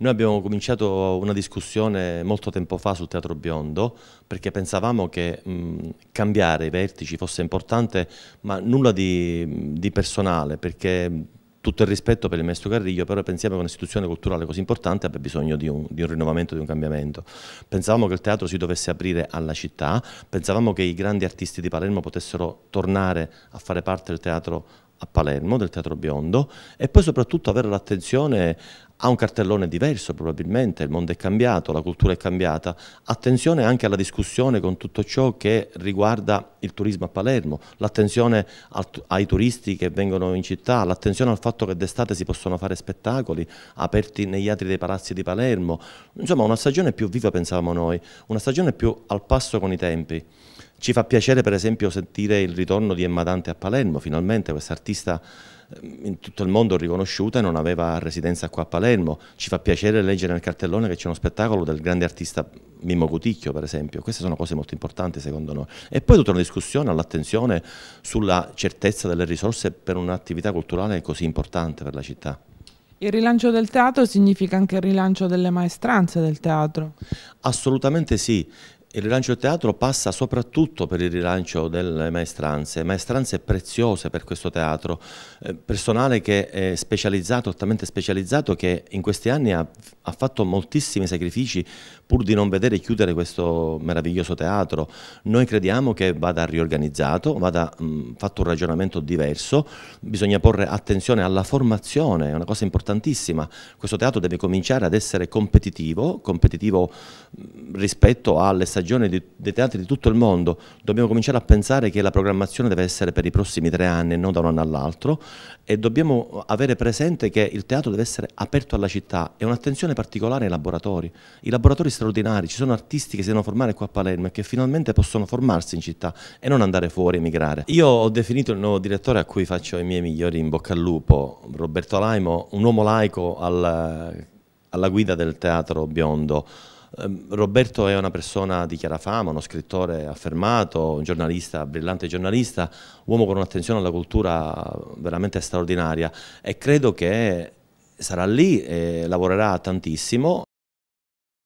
Noi abbiamo cominciato una discussione molto tempo fa sul Teatro Biondo perché pensavamo che mh, cambiare i vertici fosse importante ma nulla di, di personale perché tutto il rispetto per il maestro Carriglio, però pensiamo che un'istituzione culturale così importante abbia bisogno di un, di un, rinnovamento, di un cambiamento. Pensavamo che il teatro si dovesse aprire alla città, pensavamo che i grandi artisti di Palermo potessero tornare a fare parte del teatro a Palermo, del Teatro Biondo, e poi soprattutto avere l'attenzione ha un cartellone diverso probabilmente, il mondo è cambiato, la cultura è cambiata. Attenzione anche alla discussione con tutto ciò che riguarda il turismo a Palermo, l'attenzione ai turisti che vengono in città, l'attenzione al fatto che d'estate si possono fare spettacoli aperti negli atri dei palazzi di Palermo. Insomma una stagione più viva pensavamo noi, una stagione più al passo con i tempi. Ci fa piacere per esempio sentire il ritorno di Emma Dante a Palermo, finalmente questa artista ehm, in tutto il mondo riconosciuta e non aveva residenza qua a Palermo. Ci fa piacere leggere nel cartellone che c'è uno spettacolo del grande artista Mimmo Cuticchio per esempio, queste sono cose molto importanti secondo noi. E poi tutta una discussione all'attenzione sulla certezza delle risorse per un'attività culturale così importante per la città. Il rilancio del teatro significa anche il rilancio delle maestranze del teatro? Assolutamente sì il rilancio del teatro passa soprattutto per il rilancio delle maestranze, maestranze preziose per questo teatro, eh, personale che è specializzato, altamente specializzato, che in questi anni ha, ha, fatto moltissimi sacrifici pur di non vedere chiudere questo meraviglioso teatro. Noi crediamo che vada riorganizzato, vada mh, mm, fatto un ragionamento diverso, bisogna porre attenzione alla formazione, è una cosa importantissima. Questo teatro deve cominciare ad essere competitivo, competitivo mh, mm, rispetto alle stagione di, dei teatri di tutto il mondo, dobbiamo cominciare a pensare che la programmazione deve essere per i prossimi tre anni, e non da un anno all'altro, e dobbiamo avere presente che il teatro deve essere aperto alla città e un'attenzione particolare ai laboratori, i laboratori straordinari, ci sono artisti che si devono formare qua a Palermo e che finalmente possono formarsi in città e non andare fuori, e emigrare. Io ho definito il nuovo direttore a cui faccio i miei migliori in bocca al lupo, Roberto Laimo, un uomo laico al alla guida del teatro biondo Ehm, Roberto è una persona di chiara fama, uno scrittore affermato, un giornalista, brillante giornalista, uomo con un'attenzione alla cultura veramente straordinaria e credo che sarà lì e lavorerà tantissimo